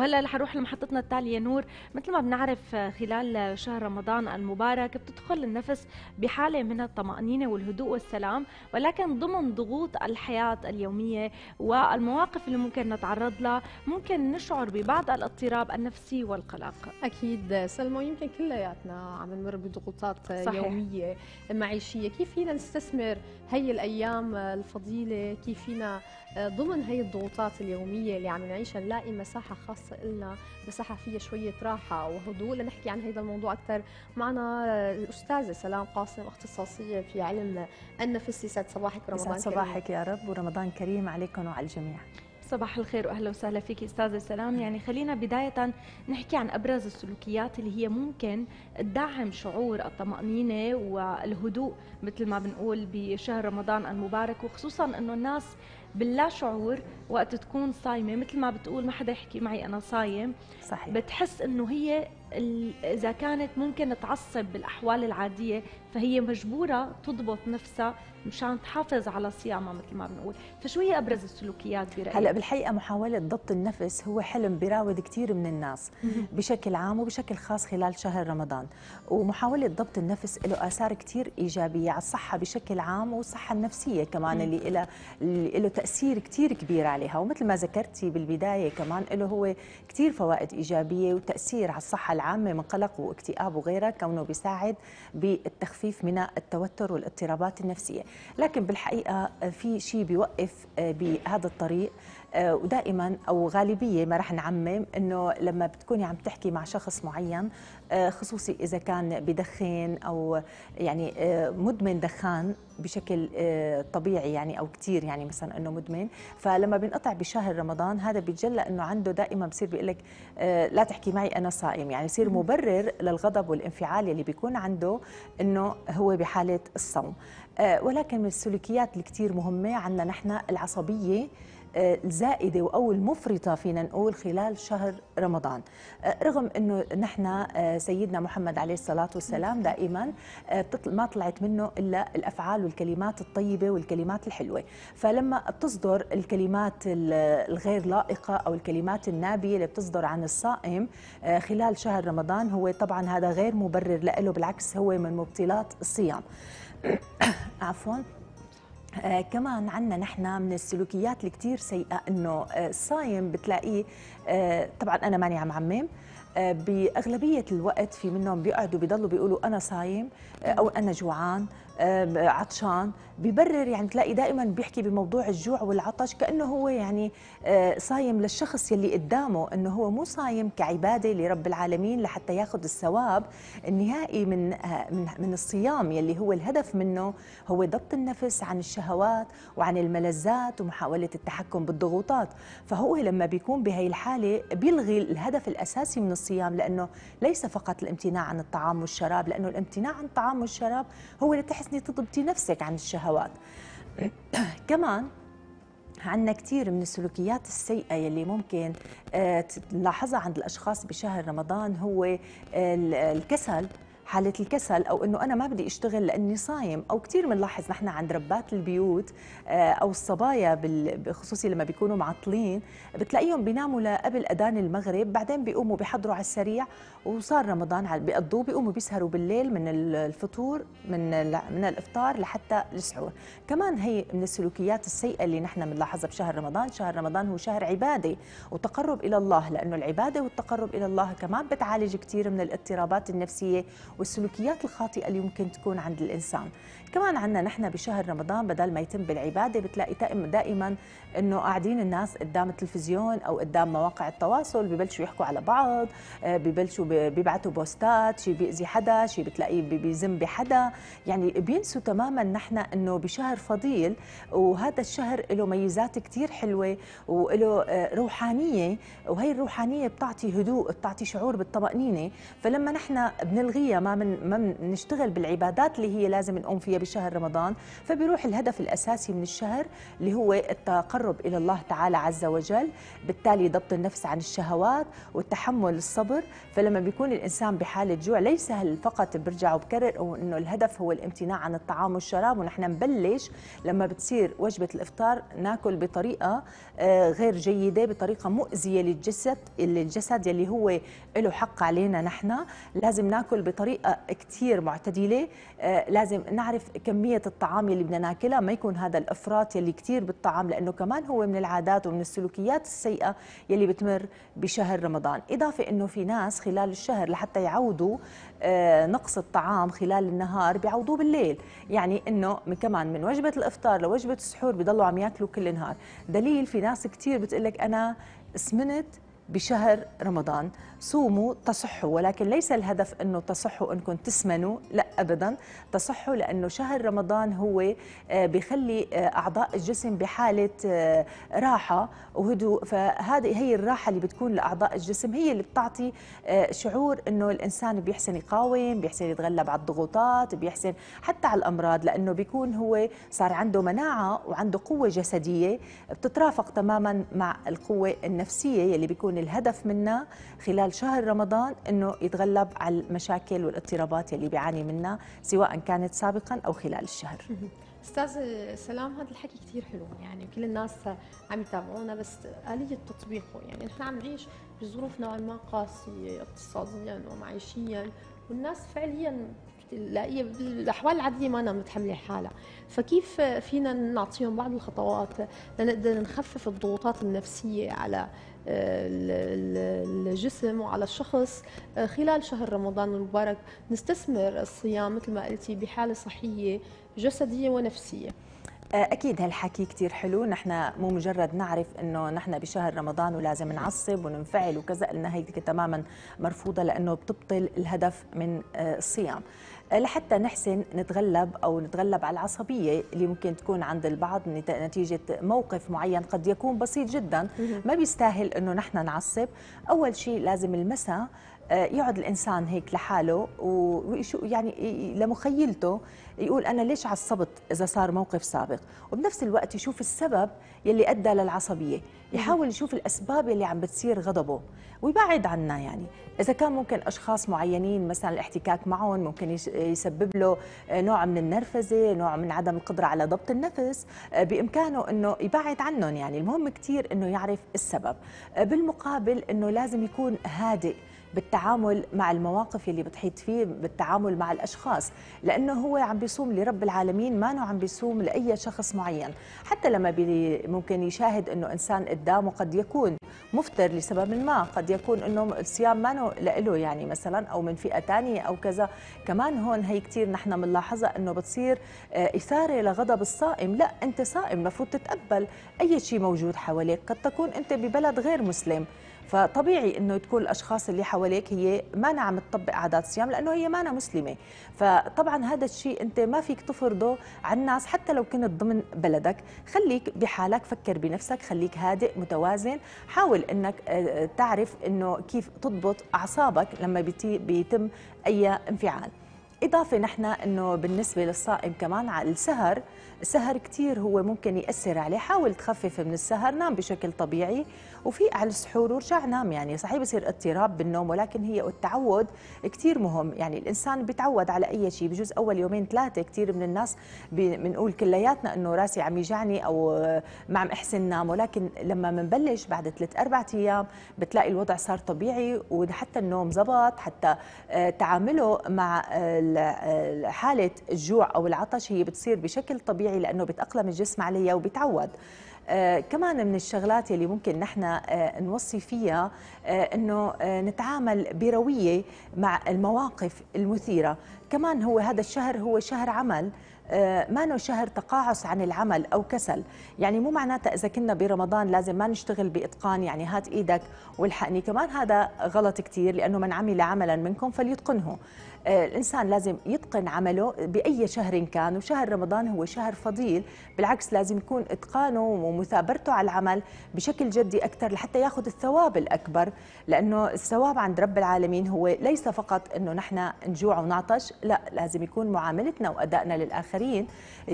وهلا رح نروح لمحطتنا التاليه نور مثل ما بنعرف آه، خلال آه، شهر رمضان المبارك بتدخل النفس بحاله من الطمانينه والهدوء والسلام ولكن ضمن ضغوط الحياه اليوميه والمواقف اللي ممكن نتعرض لها ممكن نشعر ببعض الاضطراب النفسي والقلق اكيد سلمى يمكن كلياتنا عم نمر بضغوطات آه، صحيح. يوميه معيشيه كيف فينا نستثمر هي الايام الفضيله كيف فينا ضمن هي الضغوطات اليوميه اللي عم نعيشها نلاقي مساحه خاصه لنا إلنا فيها شوية راحة وهدوء لنحكي عن هذا الموضوع أكثر معنا الأستاذة آه، سلام قاسم اختصاصية في علم النفس يسعد صباحك رمضان كريم صباحك يا رب ورمضان كريم عليكم وعلى الجميع صباح الخير واهلا وسهلا فيك استاذه سلام يعني خلينا بدايه نحكي عن ابرز السلوكيات اللي هي ممكن تدعم شعور الطمانينه والهدوء مثل ما بنقول بشهر رمضان المبارك وخصوصا انه الناس باللا شعور وقت تكون صايمه مثل ما بتقول ما حدا يحكي معي انا صايم صحيح بتحس انه هي اذا كانت ممكن تعصب بالاحوال العاديه فهي مجبوره تضبط نفسها مشان تحافظ على صيامها مثل ما بنقول فشو هي ابرز السلوكيات برايك هلا بالحقيقه محاوله ضبط النفس هو حلم بيراود كثير من الناس بشكل عام وبشكل خاص خلال شهر رمضان ومحاوله ضبط النفس له اثار كثير ايجابيه على الصحه بشكل عام والصحه النفسيه كمان اللي لها له تاثير كثير كبير عليها ومثل ما ذكرتي بالبدايه كمان له هو كثير فوائد ايجابيه وتاثير على الصحه العامه من قلق واكتئاب وغيرها كونه بيساعد بالتخفيف من التوتر والاضطرابات النفسيه لكن بالحقيقه في شيء بيوقف آه، بهذا الطريق آه، ودائما او غالبيه ما رح نعمم انه لما بتكوني عم تحكي مع شخص معين آه، خصوصي اذا كان بدخن او يعني آه، مدمن دخان بشكل طبيعي يعني او كثير يعني مثلا انه مدمن فلما بينقطع بشهر رمضان هذا بيتجلى انه عنده دائما بصير بيقول لك لا تحكي معي انا صائم يعني يصير مبرر للغضب والانفعال اللي بيكون عنده انه هو بحاله الصوم ولكن من السلوكيات اللي كثير مهمه عندنا نحن العصبيه الزائدة أو المفرطة فينا نقول خلال شهر رمضان آه، رغم أنه نحن آه، سيدنا محمد عليه الصلاة والسلام دائما آه، ما طلعت منه إلا الأفعال والكلمات الطيبة والكلمات الحلوة فلما بتصدر الكلمات الغير لائقة أو الكلمات النابية اللي بتصدر عن الصائم خلال شهر رمضان هو طبعا هذا غير مبرر له بالعكس هو من مبطلات الصيام عفوا آه كمان عندنا نحن من السلوكيات اللي كثير سيئه انه الصايم آه، بتلاقيه آه طبعا انا ماني عم عمم آه باغلبيه الوقت في منهم بيقعدوا بيضلوا بيقولوا انا صايم آه، او انا جوعان آه، عطشان بيبرر يعني تلاقي دائما بيحكي بموضوع الجوع والعطش كانه هو يعني آه، صايم للشخص يلي قدامه انه هو مو صايم كعباده لرب العالمين لحتى ياخذ الثواب النهائي من آه، من من الصيام يلي هو الهدف منه هو ضبط النفس عن الشهوات وعن الملذات ومحاوله التحكم بالضغوطات فهو لما بيكون بهي الحاله بيلغي الهدف الاساسي من الصيام لانه ليس فقط الامتناع عن الطعام والشراب لانه الامتناع عن الطعام والشراب هو لتحسني تضبطي نفسك عن الشهوات الشهوات كمان عندنا كثير من السلوكيات السيئة يلي ممكن آه، نلاحظها عند الأشخاص بشهر رمضان هو الكسل حاله الكسل او انه انا ما بدي اشتغل لاني صايم او كثير بنلاحظ نحن عند ربات البيوت آه، او الصبايا بخصوصي لما بيكونوا معطلين بتلاقيهم بيناموا لقبل اذان المغرب بعدين بيقوموا بيحضروا على السريع وصار رمضان بيقضوه بيقوموا بيسهروا بالليل من الفطور من من الافطار لحتى السحور كمان هي من السلوكيات السيئه اللي نحن بنلاحظها بشهر رمضان شهر رمضان هو شهر عباده وتقرب الى الله لانه العباده والتقرب الى الله كمان بتعالج كثير من الاضطرابات النفسيه والسلوكيات الخاطئة اللي ممكن تكون عند الإنسان كمان عندنا نحن بشهر رمضان بدل ما يتم بالعبادة بتلاقي دائما أنه قاعدين الناس قدام التلفزيون أو قدام مواقع التواصل ببلشوا يحكوا على بعض آه، ببلشوا بيبعتوا بوستات شي بيأذي حدا شي بتلاقيه بيزم بحدا يعني بينسوا تماما نحن أنه بشهر فضيل وهذا الشهر له ميزات كتير حلوة وله آه، روحانية وهي الروحانية بتعطي هدوء بتعطي شعور بالطمأنينة فلما نحن بنلغيها ما من ما بنشتغل بالعبادات اللي هي لازم نقوم فيها بشهر رمضان فبيروح الهدف الاساسي من الشهر اللي هو التقرب الى الله تعالى عز وجل بالتالي ضبط النفس عن الشهوات والتحمل الصبر فلما بيكون الانسان بحاله جوع ليس هل فقط برجع وبكرر انه الهدف هو الامتناع عن الطعام والشراب ونحن نبلش لما بتصير وجبه الافطار ناكل بطريقه آه، غير جيده بطريقه مؤذيه للجسد الجسد يلي هو له حق علينا نحن لازم ناكل بطريقه بطريقه كثير معتدله آه، لازم نعرف كميه الطعام اللي بدنا ناكلها ما يكون هذا الافراط يلي كثير بالطعام لانه كمان هو من العادات ومن السلوكيات السيئه يلي بتمر بشهر رمضان اضافه انه في ناس خلال الشهر لحتى يعودوا آه، نقص الطعام خلال النهار بيعوضوه بالليل يعني انه كمان من وجبه الافطار لوجبه السحور بيضلوا عم ياكلوا كل النهار دليل في ناس كثير بتقلك انا سمنت بشهر رمضان صوموا تصحوا ولكن ليس الهدف انه تصحوا انكم تسمنوا لا ابدا تصحوا لانه شهر رمضان هو آه، بيخلي آه، اعضاء الجسم بحاله آه، راحه وهدوء فهذه هي الراحه اللي بتكون لاعضاء الجسم هي اللي بتعطي شعور انه الانسان بيحسن يقاوم بيحسن يتغلب على الضغوطات بيحسن حتى على الامراض لانه بيكون هو صار عنده مناعه وعنده قوه جسديه بتترافق تماما مع القوه النفسيه يلي بيكون الهدف منها خلال خلال شهر رمضان انه يتغلب على المشاكل والاضطرابات اللي بيعاني منها سواء كانت سابقا او خلال الشهر استاذ سلام هذا الحكي كثير حلو يعني كل الناس عم يتابعونا بس آلية تطبيقه يعني نحن عم نعيش بظروف نوعا ما قاسية اقتصاديا ومعيشيا والناس فعليا الاحوال بالاحوال العاديه ما أنا متحمله حالها فكيف فينا نعطيهم بعض الخطوات لنقدر نخفف الضغوطات النفسيه على آه، الجسم وعلى الشخص آه، خلال شهر رمضان المبارك نستثمر الصيام مثل ما قلتي بحاله صحيه جسديه ونفسيه آه، اكيد هالحكي كثير حلو نحن مو مجرد نعرف انه نحن بشهر رمضان ولازم نعصب وننفعل وكذا قلنا هيدي تماما مرفوضه لانه بتبطل الهدف من الصيام لحتى نحسن نتغلب أو نتغلب على العصبية اللي ممكن تكون عند البعض نتيجة موقف معين قد يكون بسيط جدا ما بيستاهل أنه نحن نعصب أول شيء لازم المسا آه، يقعد الانسان هيك لحاله وشو يعني لمخيلته يقول انا ليش عصبت اذا صار موقف سابق وبنفس الوقت يشوف السبب يلي ادى للعصبيه يحاول يشوف الاسباب يلي عم بتصير غضبه ويبعد عنا يعني اذا كان ممكن اشخاص معينين مثلا الاحتكاك معهم ممكن يسبب له آه، نوع من النرفزه نوع من عدم القدره على ضبط النفس آه، بامكانه انه يبعد عنهم يعني المهم كثير انه يعرف السبب بالمقابل انه لازم يكون هادئ بالتعامل مع المواقف اللي بتحيط فيه بالتعامل مع الاشخاص لانه هو عم بيصوم لرب العالمين ما عم بيصوم لاي شخص معين حتى لما ممكن يشاهد انه انسان قدامه قد يكون مفتر لسبب ما قد يكون انه الصيام ما له يعني مثلا او من فئه ثانيه او كذا كمان هون هي كثير نحن بنلاحظها انه بتصير آه، اثاره لغضب الصائم لا انت صائم المفروض تتقبل اي شيء موجود حواليك قد تكون انت ببلد غير مسلم فطبيعي انه تكون الاشخاص اللي حواليك هي ما عم تطبق عادات الصيام لانه هي ما أنا مسلمه فطبعا هذا الشيء انت ما فيك تفرضه على الناس حتى لو كنت ضمن بلدك خليك بحالك فكر بنفسك خليك هادئ متوازن حاول انك آه، آه، تعرف انه كيف تضبط اعصابك لما بيتم اي انفعال إضافة نحن أنه بالنسبة للصائم كمان على السهر السهر كثير هو ممكن يأثر عليه حاول تخفف من السهر نام بشكل طبيعي وفي على السحور ورجع نام يعني صحيح بصير اضطراب بالنوم ولكن هي التعود كثير مهم يعني الانسان بيتعود على اي شيء بجوز اول يومين ثلاثه كثير من الناس بنقول كلياتنا انه راسي عم يجعني او ما عم احسن نام ولكن لما بنبلش بعد ثلاث اربع ايام بتلاقي الوضع صار طبيعي وحتى النوم زبط حتى آه، تعامله مع آه، آه، حاله الجوع او العطش هي بتصير بشكل طبيعي لانه بتاقلم الجسم عليها وبيتعود آه، كمان من الشغلات اللي ممكن نحن آه، نوصي فيها آه، انه آه، نتعامل برويه مع المواقف المثيره كمان هو هذا الشهر هو شهر عمل آه، ما نو شهر تقاعس عن العمل او كسل يعني مو معناتها اذا كنا برمضان لازم ما نشتغل باتقان يعني هات ايدك والحقني كمان هذا غلط كثير لانه من عمل عملا منكم فليتقنه الانسان لازم يتقن عمله باي شهر كان وشهر رمضان هو شهر فضيل بالعكس لازم يكون اتقانه ومثابرته على العمل بشكل جدي اكثر لحتى ياخذ الثواب الاكبر لأنه الثواب عند رب العالمين هو ليس فقط أنه نحن نجوع ونعطش لا لازم يكون معاملتنا وأدائنا للآخرين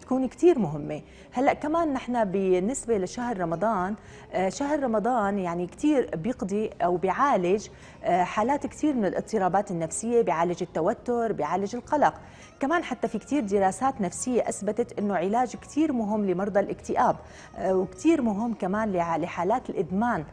تكون كتير مهمة هلأ كمان نحن بالنسبة لشهر رمضان آه، شهر رمضان يعني كتير بيقضي أو بيعالج آه، حالات كتير من الاضطرابات النفسية بيعالج التوتر بيعالج القلق كمان حتى في كتير دراسات نفسية أثبتت أنه علاج كتير مهم لمرضى الاكتئاب آه، وكتير مهم كمان لحالات الإدمان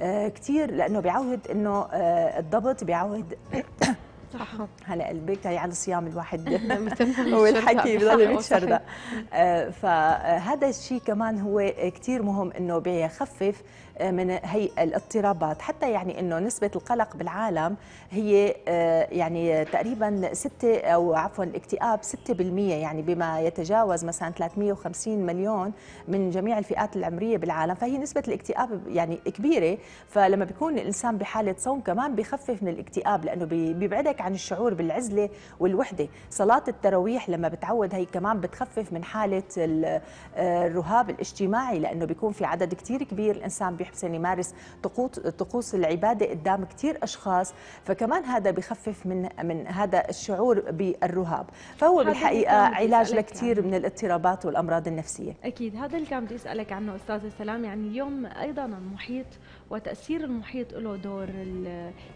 آه، كتير لانه بيعود انه آه، الضبط بيعود صح هلا قلبك هي على الصيام الواحد والحكي بضل متشردة آه، فهذا الشيء كمان هو كثير مهم انه بيخفف من هي الاضطرابات حتى يعني انه نسبه القلق بالعالم هي آه، يعني تقريبا 6 او عفوا الاكتئاب 6% يعني بما يتجاوز مثلا 350 مليون من جميع الفئات العمريه بالعالم فهي نسبه الاكتئاب يعني كبيره فلما بيكون الانسان بحاله صوم كمان بخفف من الاكتئاب لانه بيبعدك عن الشعور بالعزله والوحده صلاه التراويح لما بتعود هي كمان بتخفف من حاله آه، الرهاب الاجتماعي لانه بيكون في عدد كثير كبير الانسان بيحسن يمارس طقوس طقوس العباده قدام كثير اشخاص فكمان هذا بخفف من من هذا الشعور بالرهاب فهو بالحقيقه علاج لكثير من الاضطرابات والامراض النفسيه اكيد هذا اللي كان بدي اسالك عنه استاذه سلام يعني اليوم ايضا المحيط وتأثير المحيط له دور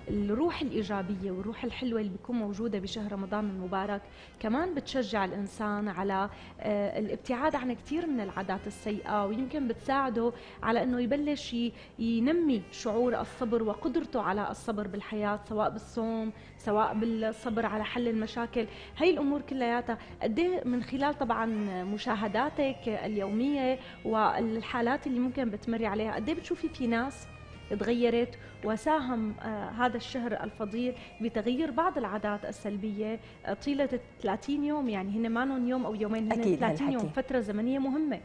الروح الإيجابية والروح الحلوة اللي بتكون موجودة بشهر رمضان المبارك كمان بتشجع الإنسان على آه، الابتعاد عن كثير من العادات السيئة ويمكن بتساعده على أنه يبلش ينمي شعور الصبر وقدرته على الصبر بالحياة سواء بالصوم سواء بالصبر على حل المشاكل هاي الأمور كلياتها قد إيه من خلال طبعا مشاهداتك اليومية والحالات اللي ممكن بتمري عليها قد إيه بتشوفي في ناس تغيرت وساهم آه، هذا الشهر الفضيل بتغيير بعض العادات السلبية آه، طيلة 30 يوم يعني هن ما يوم أو يومين هن 30 يوم فترة زمنية مهمة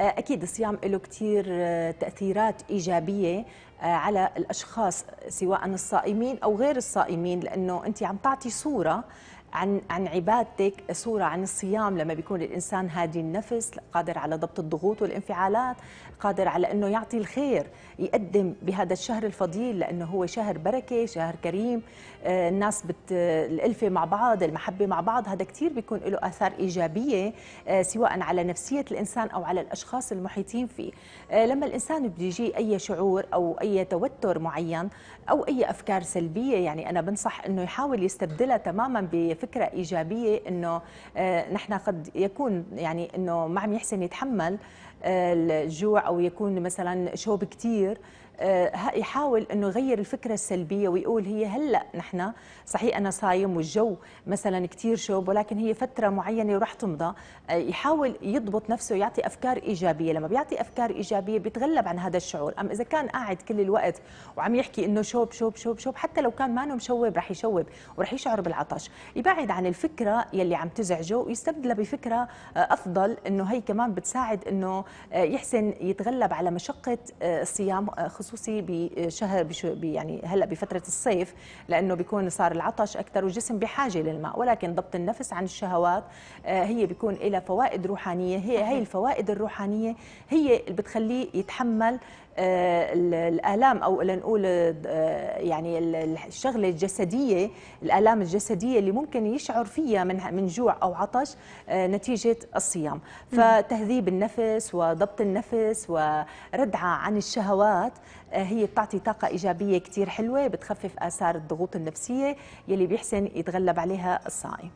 آه، أكيد الصيام له كثير تأثيرات إيجابية على الأشخاص سواء الصائمين أو غير الصائمين لأنه أنت عم تعطي صورة عن عن عبادتك صوره عن الصيام لما بيكون الانسان هادي النفس قادر على ضبط الضغوط والانفعالات قادر على انه يعطي الخير يقدم بهذا الشهر الفضيل لانه هو شهر بركه شهر كريم آه، الناس بت الالفه مع بعض المحبه مع بعض هذا كثير بيكون له اثار ايجابيه آه، سواء على نفسيه الانسان او على الاشخاص المحيطين فيه آه، لما الانسان بده يجي اي شعور او اي توتر معين او اي افكار سلبيه يعني انا بنصح انه يحاول يستبدلها تماما ب فكره ايجابيه انه آه، نحن قد يكون يعني انه ما عم يحسن يتحمل آه، الجوع او يكون مثلا شوب كثير آه، يحاول انه يغير الفكره السلبيه ويقول هي هلا نحن صحيح انا صايم والجو مثلا كثير شوب ولكن هي فتره معينه وراح تمضى آه، يحاول يضبط نفسه يعطي افكار ايجابيه لما بيعطي افكار ايجابيه بيتغلب عن هذا الشعور اما اذا كان قاعد كل الوقت وعم يحكي انه شوب شوب شوب شوب حتى لو كان ما مشوب رح يشوب ورح يشعر بالعطش يبعد عن الفكره يلي عم تزعجه ويستبدلها بفكره آه، افضل انه هي كمان بتساعد انه يحسن يتغلب على مشقه الصيام خصوصي بشهر بشو يعني هلا بفتره الصيف لانه بيكون صار العطش اكثر والجسم بحاجه للماء ولكن ضبط النفس عن الشهوات آه، هي بيكون لها فوائد روحانيه هي هي الفوائد الروحانيه هي اللي بتخليه يتحمل آه، الالام او لنقول آه، يعني الشغله الجسديه الالام الجسديه اللي ممكن يشعر فيها من من جوع او عطش آه، نتيجه الصيام فتهذيب النفس وضبط النفس وردعه عن الشهوات آه، هي بتعطي طاقة إيجابية كتير حلوة بتخفف آثار الضغوط النفسية يلي بيحسن يتغلب عليها الصائم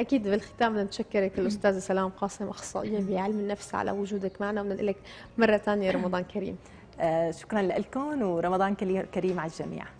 أكيد بالختام بدنا نتشكرك الأستاذة سلام قاسم أخصائية بعلم النفس على وجودك معنا وبدنا لك مرة ثانية رمضان كريم آه شكرا لكم ورمضان كريم على الجميع